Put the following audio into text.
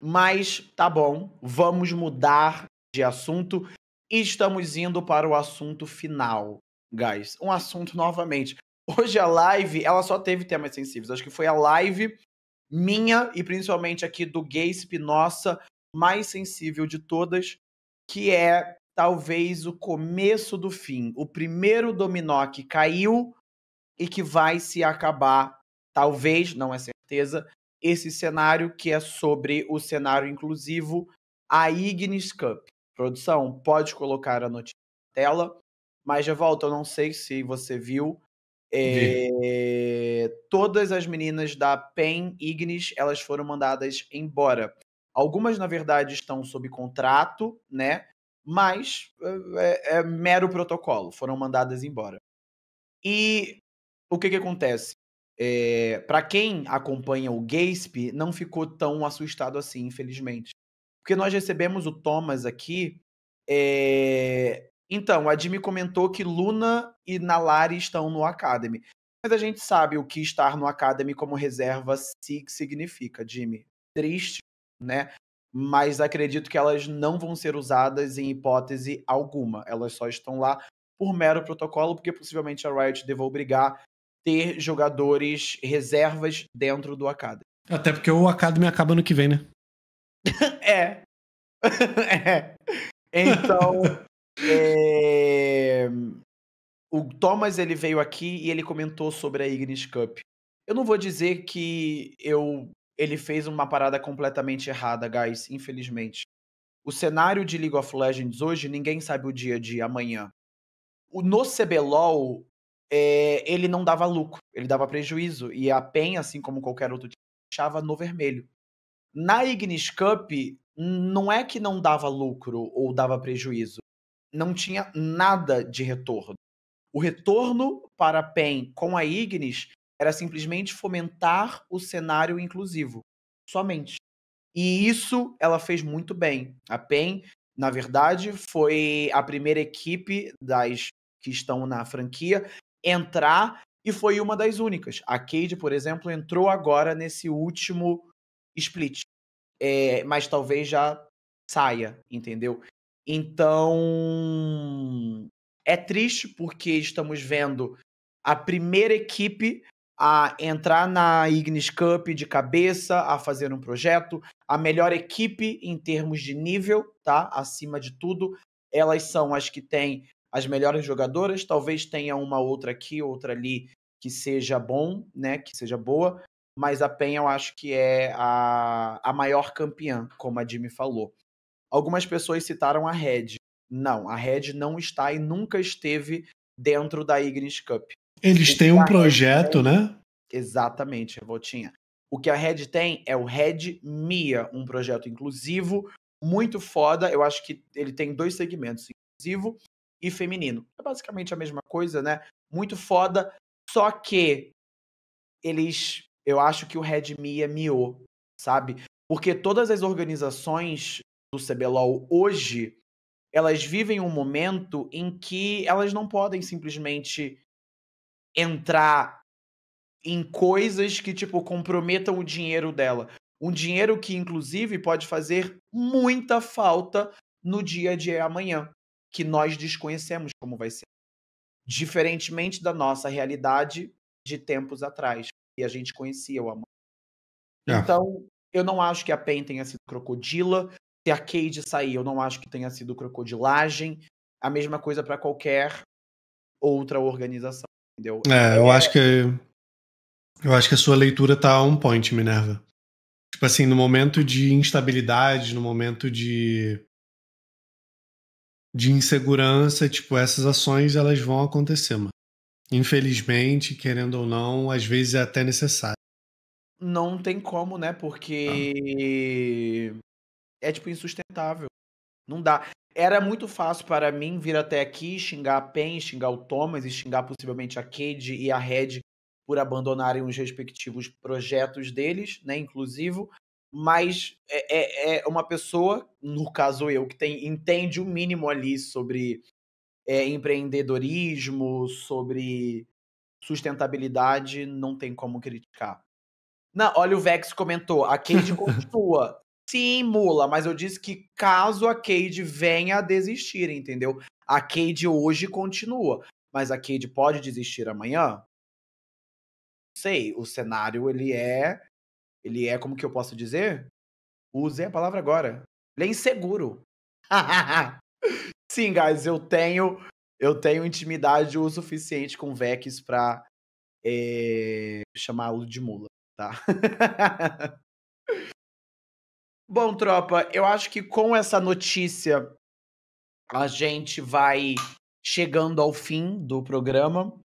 Mas tá bom, vamos mudar de assunto e estamos indo para o assunto final, guys. Um assunto novamente. Hoje a live, ela só teve temas sensíveis. Acho que foi a live minha e principalmente aqui do Gay nossa mais sensível de todas, que é talvez o começo do fim, o primeiro dominó que caiu e que vai se acabar, talvez, não é certeza, esse cenário, que é sobre o cenário inclusivo, a Ignis Cup. Produção, pode colocar a notícia na tela. Mas, de volta, eu não sei se você viu. É, todas as meninas da PEN Ignis, elas foram mandadas embora. Algumas, na verdade, estão sob contrato, né? Mas é, é, é mero protocolo, foram mandadas embora. E o que, que acontece? É, eh, para quem acompanha o Gasp, não ficou tão assustado assim, infelizmente. Porque nós recebemos o Thomas aqui. É... Então, a Jimmy comentou que Luna e Nalari estão no Academy. Mas a gente sabe o que estar no Academy como reserva significa, Jimmy. Triste, né? Mas acredito que elas não vão ser usadas em hipótese alguma. Elas só estão lá por mero protocolo, porque possivelmente a Riot deva obrigar ter jogadores reservas dentro do Academy. Até porque o Academy acaba no que vem, né? é. é. Então, é... o Thomas ele veio aqui e ele comentou sobre a Ignis Cup. Eu não vou dizer que eu ele fez uma parada completamente errada, guys, infelizmente. O cenário de League of Legends hoje, ninguém sabe o dia de amanhã. O, no CBLOL, é, ele não dava lucro, ele dava prejuízo. E a PEN, assim como qualquer outro time, deixava no vermelho. Na Ignis Cup, não é que não dava lucro ou dava prejuízo. Não tinha nada de retorno. O retorno para a PEN com a Ignis era simplesmente fomentar o cenário inclusivo. Somente. E isso ela fez muito bem. A PEN, na verdade, foi a primeira equipe das que estão na franquia entrar e foi uma das únicas. A Cade, por exemplo, entrou agora nesse último split, é, mas talvez já saia, entendeu? Então é triste porque estamos vendo a primeira equipe a entrar na Ignis Cup de cabeça, a fazer um projeto, a melhor equipe em termos de nível, tá? Acima de tudo, elas são as que têm as melhores jogadoras, talvez tenha uma outra aqui, outra ali que seja bom, né, que seja boa, mas a Penha eu acho que é a, a maior campeã, como a Jimmy falou. Algumas pessoas citaram a Red. Não, a Red não está e nunca esteve dentro da Ignis Cup. Eles têm um projeto, tem... né? Exatamente, Revoltinha. O que a Red tem é o Red Mia, um projeto inclusivo, muito foda. Eu acho que ele tem dois segmentos, inclusivo e feminino. É basicamente a mesma coisa, né? Muito foda, só que eles. Eu acho que o é miô, sabe? Porque todas as organizações do CBLOL hoje, elas vivem um momento em que elas não podem simplesmente entrar em coisas que, tipo, comprometam o dinheiro dela. Um dinheiro que, inclusive, pode fazer muita falta no dia de amanhã que nós desconhecemos como vai ser. Diferentemente da nossa realidade de tempos atrás, e a gente conhecia o amor. É. Então, eu não acho que a Pen tenha sido crocodila. Se a Cade sair, eu não acho que tenha sido crocodilagem. A mesma coisa para qualquer outra organização, entendeu? É, eu é... acho que eu acho que a sua leitura tá on point, Minerva. Tipo assim, no momento de instabilidade, no momento de de insegurança, tipo, essas ações elas vão acontecer, mano. Infelizmente, querendo ou não, às vezes é até necessário. Não tem como, né? Porque ah. é tipo insustentável. Não dá. Era muito fácil para mim vir até aqui, xingar a Pen, xingar o Thomas e xingar possivelmente a Cade e a Red por abandonarem os respectivos projetos deles, né, inclusive, mas é, é, é, uma pessoa, no caso eu, que tem, entende o mínimo ali sobre é, empreendedorismo, sobre sustentabilidade, não tem como criticar. Não, olha, o Vex comentou, a Cade continua. Sim, mula, mas eu disse que caso a Cade venha a desistir, entendeu? A Cade hoje continua, mas a Cade pode desistir amanhã? Sei, o cenário ele é ele é, como que eu posso dizer? Usei a palavra agora. Ele é inseguro. Sim, guys, eu tenho eu tenho intimidade o suficiente com Vex pra é, eh, chamá-lo de mula, tá? Bom, tropa, eu acho que com essa notícia a gente vai chegando ao fim do programa.